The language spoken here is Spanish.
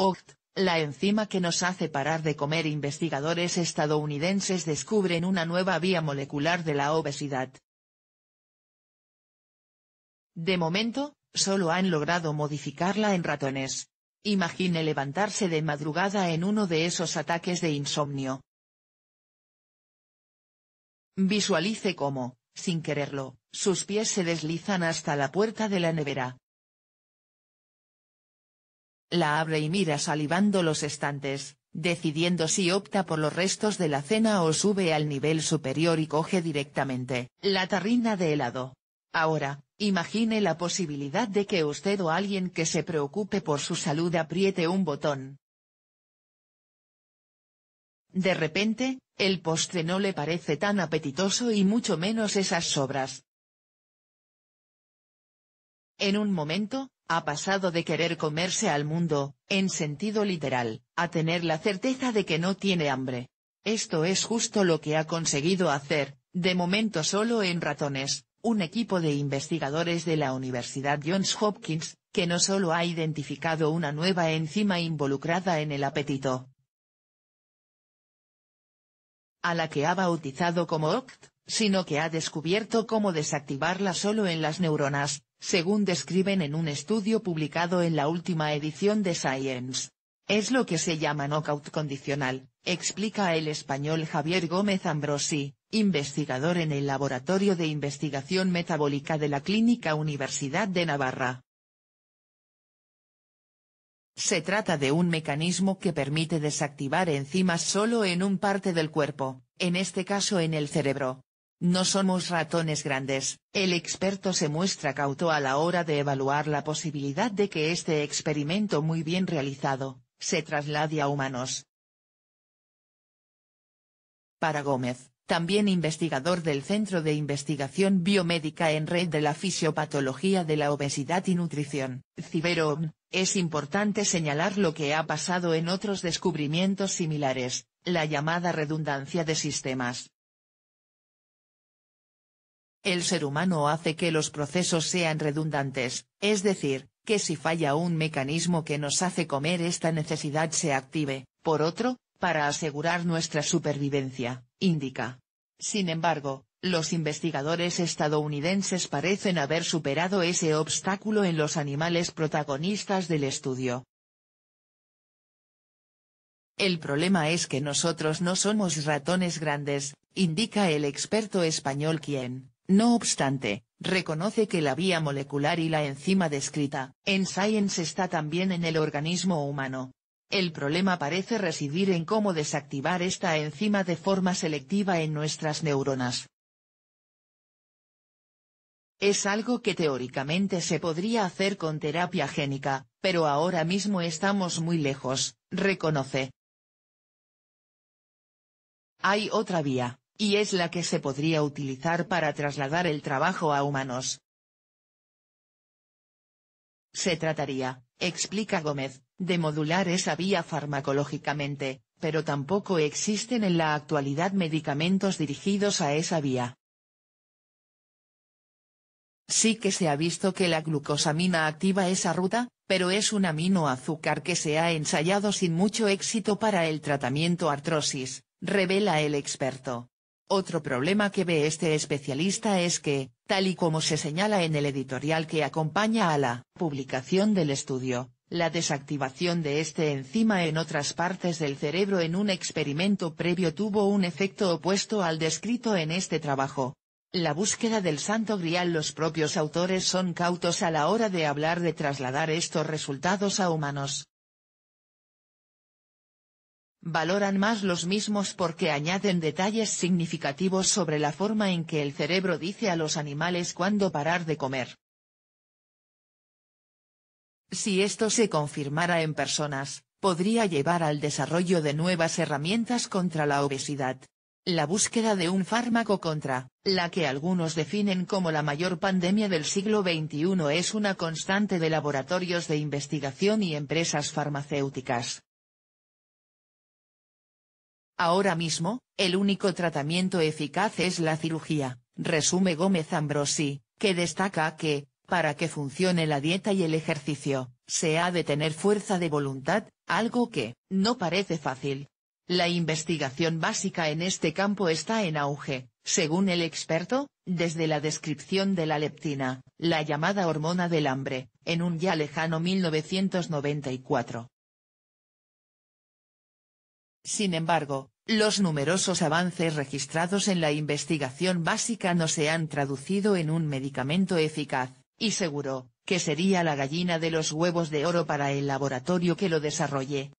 OCT, la enzima que nos hace parar de comer investigadores estadounidenses descubren una nueva vía molecular de la obesidad. De momento, solo han logrado modificarla en ratones. Imagine levantarse de madrugada en uno de esos ataques de insomnio. Visualice cómo, sin quererlo, sus pies se deslizan hasta la puerta de la nevera la abre y mira salivando los estantes, decidiendo si opta por los restos de la cena o sube al nivel superior y coge directamente la tarrina de helado. Ahora, imagine la posibilidad de que usted o alguien que se preocupe por su salud apriete un botón. De repente, el postre no le parece tan apetitoso y mucho menos esas sobras. En un momento, ha pasado de querer comerse al mundo, en sentido literal, a tener la certeza de que no tiene hambre. Esto es justo lo que ha conseguido hacer, de momento solo en ratones, un equipo de investigadores de la Universidad Johns Hopkins, que no solo ha identificado una nueva enzima involucrada en el apetito, a la que ha bautizado como OCT, sino que ha descubierto cómo desactivarla solo en las neuronas, según describen en un estudio publicado en la última edición de Science. Es lo que se llama knockout condicional, explica el español Javier Gómez Ambrosi, investigador en el Laboratorio de Investigación Metabólica de la Clínica Universidad de Navarra. Se trata de un mecanismo que permite desactivar enzimas solo en un parte del cuerpo, en este caso en el cerebro, no somos ratones grandes, el experto se muestra cauto a la hora de evaluar la posibilidad de que este experimento muy bien realizado, se traslade a humanos. Para Gómez, también investigador del Centro de Investigación Biomédica en Red de la Fisiopatología de la Obesidad y Nutrición, Ciberom, es importante señalar lo que ha pasado en otros descubrimientos similares, la llamada redundancia de sistemas el ser humano hace que los procesos sean redundantes, es decir, que si falla un mecanismo que nos hace comer esta necesidad se active, por otro, para asegurar nuestra supervivencia, indica. Sin embargo, los investigadores estadounidenses parecen haber superado ese obstáculo en los animales protagonistas del estudio. El problema es que nosotros no somos ratones grandes, indica el experto español quien, no obstante, reconoce que la vía molecular y la enzima descrita en Science está también en el organismo humano. El problema parece residir en cómo desactivar esta enzima de forma selectiva en nuestras neuronas. Es algo que teóricamente se podría hacer con terapia génica, pero ahora mismo estamos muy lejos, reconoce. Hay otra vía, y es la que se podría utilizar para trasladar el trabajo a humanos. Se trataría, explica Gómez, de modular esa vía farmacológicamente, pero tampoco existen en la actualidad medicamentos dirigidos a esa vía. Sí que se ha visto que la glucosamina activa esa ruta, pero es un aminoazúcar que se ha ensayado sin mucho éxito para el tratamiento artrosis, revela el experto. Otro problema que ve este especialista es que, tal y como se señala en el editorial que acompaña a la publicación del estudio, la desactivación de este enzima en otras partes del cerebro en un experimento previo tuvo un efecto opuesto al descrito en este trabajo. La búsqueda del santo grial Los propios autores son cautos a la hora de hablar de trasladar estos resultados a humanos, valoran más los mismos porque añaden detalles significativos sobre la forma en que el cerebro dice a los animales cuándo parar de comer. Si esto se confirmara en personas, podría llevar al desarrollo de nuevas herramientas contra la obesidad. La búsqueda de un fármaco contra, la que algunos definen como la mayor pandemia del siglo XXI es una constante de laboratorios de investigación y empresas farmacéuticas. Ahora mismo, el único tratamiento eficaz es la cirugía, resume Gómez Ambrosi, que destaca que, para que funcione la dieta y el ejercicio, se ha de tener fuerza de voluntad, algo que, no parece fácil. La investigación básica en este campo está en auge, según el experto, desde la descripción de la leptina, la llamada hormona del hambre, en un ya lejano 1994. Sin embargo, los numerosos avances registrados en la investigación básica no se han traducido en un medicamento eficaz, y seguro, que sería la gallina de los huevos de oro para el laboratorio que lo desarrolle.